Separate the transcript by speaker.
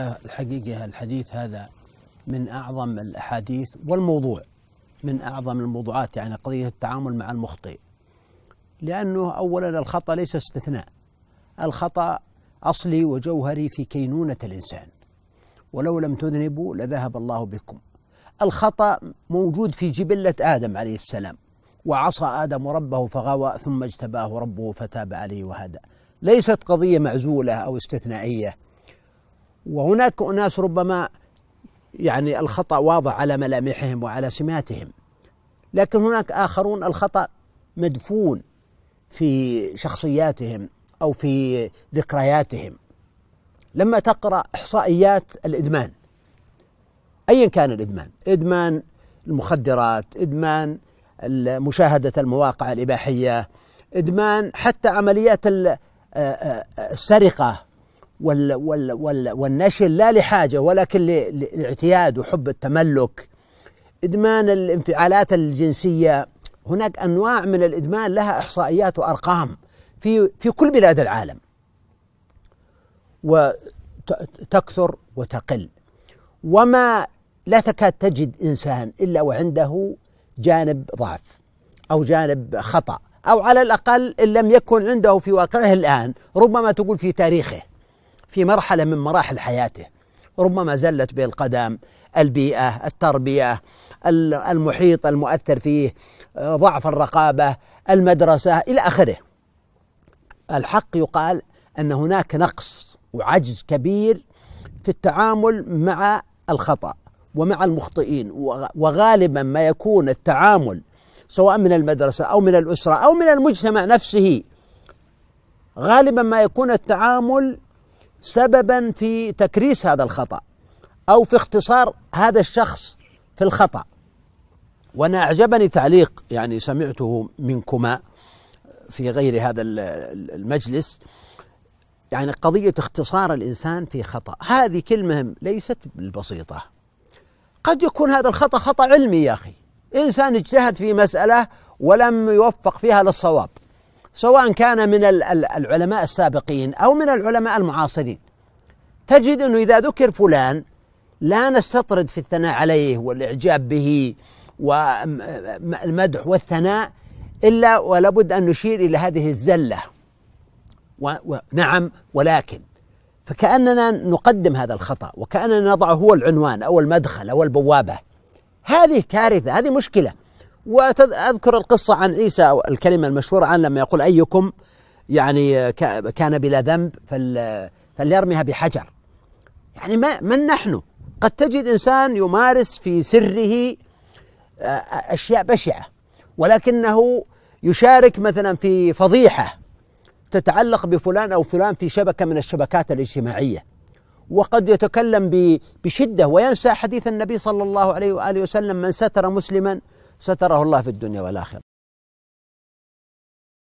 Speaker 1: الحقيقة الحديث هذا من أعظم الأحاديث والموضوع من أعظم الموضوعات يعني قضية التعامل مع المخطئ لأنه أولا الخطأ ليس استثناء الخطأ أصلي وجوهري في كينونة الإنسان ولو لم تذنبوا لذهب الله بكم الخطأ موجود في جبلة آدم عليه السلام وعصى آدم ربه فغوى ثم اجتباه ربه فتاب عليه وهدى ليست قضية معزولة أو استثنائية وهناك أناس ربما يعني الخطأ واضح على ملامحهم وعلى سماتهم لكن هناك آخرون الخطأ مدفون في شخصياتهم أو في ذكرياتهم لما تقرأ إحصائيات الإدمان أيا كان الإدمان إدمان المخدرات إدمان مشاهدة المواقع الإباحية إدمان حتى عمليات السرقة وال وال وال والنشل لا لحاجة ولكن لاعتياد وحب التملك إدمان الانفعالات الجنسية هناك أنواع من الإدمان لها إحصائيات وأرقام في في كل بلاد العالم وتكثر وتقل وما لا تكاد تجد إنسان إلا وعنده جانب ضعف أو جانب خطأ أو على الأقل إن لم يكن عنده في واقعه الآن ربما تقول في تاريخه في مرحلة من مراحل حياته ربما زلت به القدم البيئة التربية المحيط المؤثر فيه ضعف الرقابة المدرسة إلى آخره الحق يقال أن هناك نقص وعجز كبير في التعامل مع الخطأ ومع المخطئين وغالبا ما يكون التعامل سواء من المدرسة أو من الأسرة أو من المجتمع نفسه غالبا ما يكون التعامل سببا في تكريس هذا الخطأ أو في اختصار هذا الشخص في الخطأ وأنا أعجبني تعليق يعني سمعته منكما في غير هذا المجلس يعني قضية اختصار الإنسان في خطأ هذه كلمة ليست بالبسيطه قد يكون هذا الخطأ خطأ علمي يا أخي إنسان اجتهد في مسألة ولم يوفق فيها للصواب سواء كان من العلماء السابقين أو من العلماء المعاصرين تجد أنه إذا ذكر فلان لا نستطرد في الثناء عليه والإعجاب به والمدح والثناء إلا ولابد أن نشير إلى هذه الزلة و و نعم ولكن فكأننا نقدم هذا الخطأ وكأننا نضعه هو العنوان أو المدخل أو البوابة هذه كارثة هذه مشكلة وأذكر القصة عن عيسى الكلمة المشهورة عن لما يقول أيكم يعني كان بلا ذنب فليرمها بحجر يعني ما من نحن قد تجد إنسان يمارس في سره أشياء بشعة ولكنه يشارك مثلا في فضيحة تتعلق بفلان أو فلان في شبكة من الشبكات الاجتماعية وقد يتكلم بشدة وينسى حديث النبي صلى الله عليه وآله وسلم من ستر مسلما ستره الله في الدنيا والآخرة